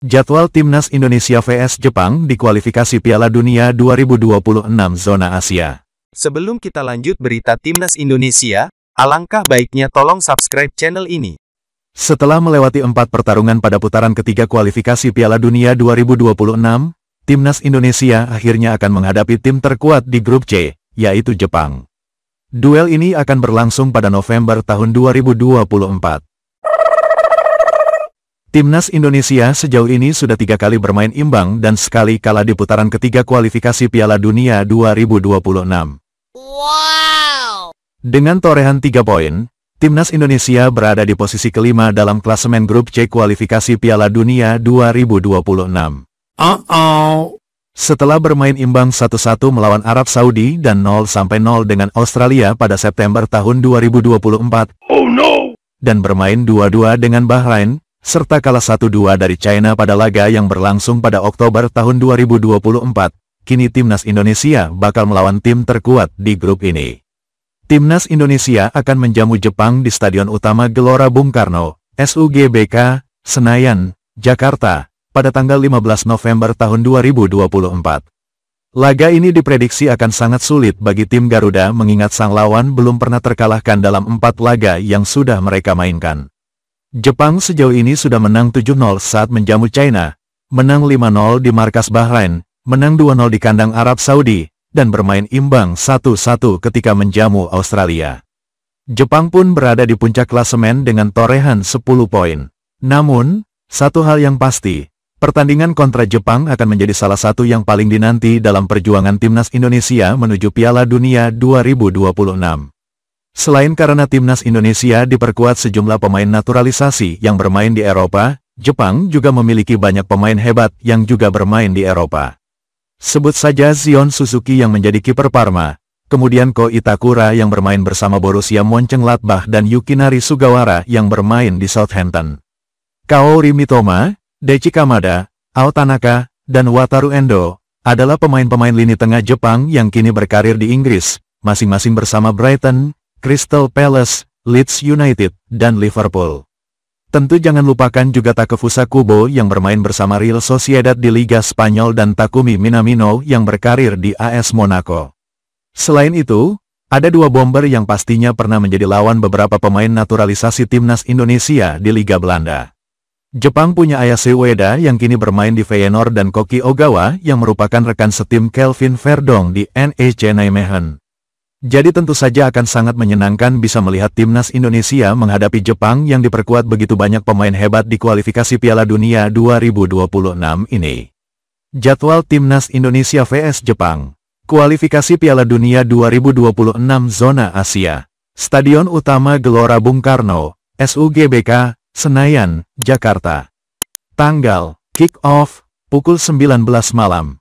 Jadwal Timnas Indonesia vs Jepang di kualifikasi Piala Dunia 2026 Zona Asia. Sebelum kita lanjut berita Timnas Indonesia, alangkah baiknya tolong subscribe channel ini. Setelah melewati empat pertarungan pada putaran ketiga kualifikasi Piala Dunia 2026, Timnas Indonesia akhirnya akan menghadapi tim terkuat di grup C, yaitu Jepang. Duel ini akan berlangsung pada November tahun 2024. Timnas Indonesia sejauh ini sudah tiga kali bermain imbang dan sekali kalah di putaran ketiga kualifikasi Piala Dunia 2026. Wow! Dengan torehan tiga poin, Timnas Indonesia berada di posisi kelima dalam klasemen grup C kualifikasi Piala Dunia 2026. Uh oh Setelah bermain imbang 1-1 melawan Arab Saudi dan 0-0 dengan Australia pada September tahun 2024, oh no! dan bermain 2-2 dengan Bahrain, serta kalah 1-2 dari China pada laga yang berlangsung pada Oktober tahun 2024, kini timnas Indonesia bakal melawan tim terkuat di grup ini. Timnas Indonesia akan menjamu Jepang di Stadion Utama Gelora Bung Karno, SUGBK, Senayan, Jakarta, pada tanggal 15 November tahun 2024. Laga ini diprediksi akan sangat sulit bagi tim Garuda mengingat sang lawan belum pernah terkalahkan dalam empat laga yang sudah mereka mainkan. Jepang sejauh ini sudah menang 7-0 saat menjamu China, menang 5-0 di markas Bahrain, menang 2-0 di kandang Arab Saudi, dan bermain imbang 1-1 ketika menjamu Australia. Jepang pun berada di puncak klasemen dengan torehan 10 poin. Namun, satu hal yang pasti, pertandingan kontra Jepang akan menjadi salah satu yang paling dinanti dalam perjuangan timnas Indonesia menuju Piala Dunia 2026. Selain karena timnas Indonesia diperkuat sejumlah pemain naturalisasi yang bermain di Eropa, Jepang juga memiliki banyak pemain hebat yang juga bermain di Eropa. Sebut saja Zion Suzuki yang menjadi kiper Parma, kemudian Ko Itakura yang bermain bersama Borussia Mönchengladbach dan Yukinari Sugawara yang bermain di Southampton. Kaori Mitoma, Dechi Kamada, Ao dan Wataru Endo adalah pemain-pemain lini tengah Jepang yang kini berkarir di Inggris, masing-masing bersama Brighton, Crystal Palace, Leeds United, dan Liverpool. Tentu jangan lupakan juga Takefusa Kubo yang bermain bersama Real Sociedad di Liga Spanyol dan Takumi Minamino yang berkarir di AS Monaco. Selain itu, ada dua bomber yang pastinya pernah menjadi lawan beberapa pemain naturalisasi timnas Indonesia di Liga Belanda. Jepang punya Ayase Ueda yang kini bermain di Feyenoord dan Koki Ogawa yang merupakan rekan setim Kelvin Verdong di NEC Nijmegen. Jadi tentu saja akan sangat menyenangkan bisa melihat timnas Indonesia menghadapi Jepang yang diperkuat begitu banyak pemain hebat di kualifikasi Piala Dunia 2026 ini. Jadwal timnas Indonesia vs Jepang Kualifikasi Piala Dunia 2026 Zona Asia Stadion Utama Gelora Bung Karno, SUGBK, Senayan, Jakarta Tanggal, kick-off, pukul 19 malam